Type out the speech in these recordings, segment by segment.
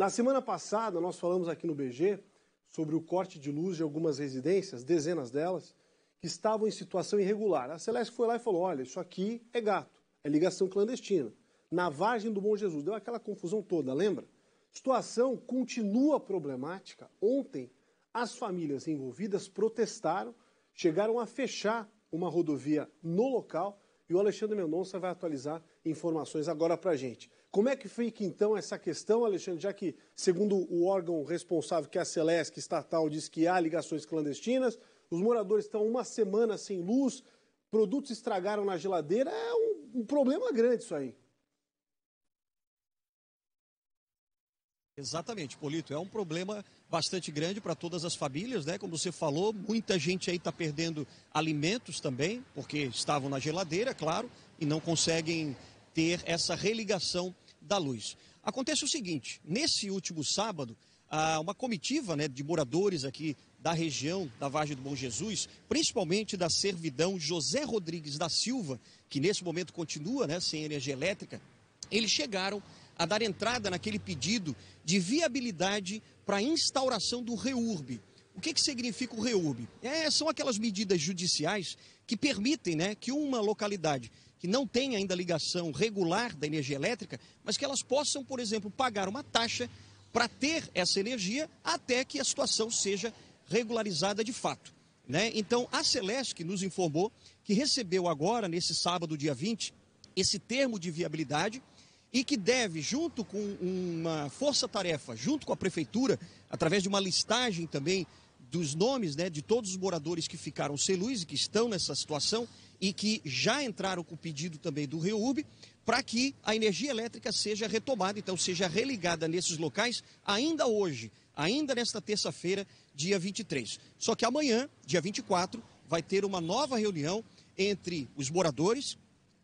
Na semana passada, nós falamos aqui no BG sobre o corte de luz de algumas residências, dezenas delas, que estavam em situação irregular. A Celeste foi lá e falou: olha, isso aqui é gato, é ligação clandestina. Na Vargem do Bom Jesus, deu aquela confusão toda, lembra? Situação continua problemática. Ontem, as famílias envolvidas protestaram, chegaram a fechar uma rodovia no local e o Alexandre Mendonça vai atualizar informações agora para a gente. Como é que fica então essa questão, Alexandre, já que, segundo o órgão responsável, que é a Celesc estatal, diz que há ligações clandestinas, os moradores estão uma semana sem luz, produtos estragaram na geladeira, é um, um problema grande isso aí. Exatamente, Polito. É um problema bastante grande para todas as famílias, né? Como você falou, muita gente aí está perdendo alimentos também, porque estavam na geladeira, claro, e não conseguem ter essa religação da luz. Acontece o seguinte: nesse último sábado, uma comitiva né, de moradores aqui da região da Vargem do Bom Jesus, principalmente da servidão José Rodrigues da Silva, que nesse momento continua né, sem energia elétrica, eles chegaram a dar entrada naquele pedido de viabilidade para a instauração do REURB. O que, que significa o REURB? É, são aquelas medidas judiciais que permitem né, que uma localidade que não tem ainda ligação regular da energia elétrica, mas que elas possam, por exemplo, pagar uma taxa para ter essa energia até que a situação seja regularizada de fato. Né? Então, a Celesc nos informou que recebeu agora, nesse sábado, dia 20, esse termo de viabilidade e que deve, junto com uma força-tarefa, junto com a prefeitura, através de uma listagem também dos nomes né, de todos os moradores que ficaram sem luz e que estão nessa situação e que já entraram com o pedido também do REUB, para que a energia elétrica seja retomada, então seja religada nesses locais ainda hoje, ainda nesta terça-feira, dia 23. Só que amanhã, dia 24, vai ter uma nova reunião entre os moradores,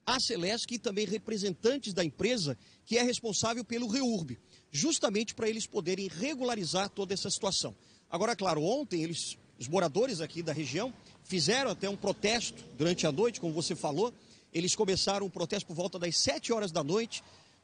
a Celesc e também representantes da empresa que é responsável pelo REURB, justamente para eles poderem regularizar toda essa situação. Agora, claro, ontem eles, os moradores aqui da região fizeram até um protesto durante a noite, como você falou. Eles começaram o protesto por volta das 7 horas da noite,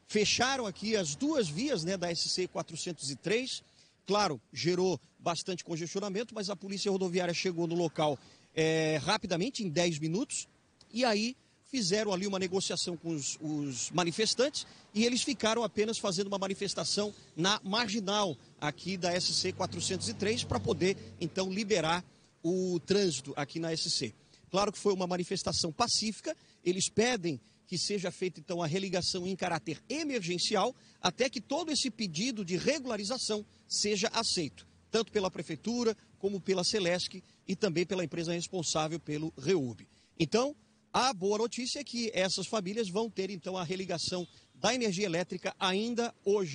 fecharam aqui as duas vias né, da SC 403. Claro, gerou bastante congestionamento, mas a polícia rodoviária chegou no local é, rapidamente, em 10 minutos, e aí fizeram ali uma negociação com os, os, manifestantes e eles ficaram apenas fazendo uma manifestação na marginal aqui da SC 403 para poder então liberar o trânsito aqui na SC. Claro que foi uma manifestação pacífica, eles pedem que seja feita então a religação em caráter emergencial até que todo esse pedido de regularização seja aceito, tanto pela prefeitura como pela Celesc e também pela empresa responsável pelo REUB. Então, a boa notícia é que essas famílias vão ter então a religação da energia elétrica ainda hoje.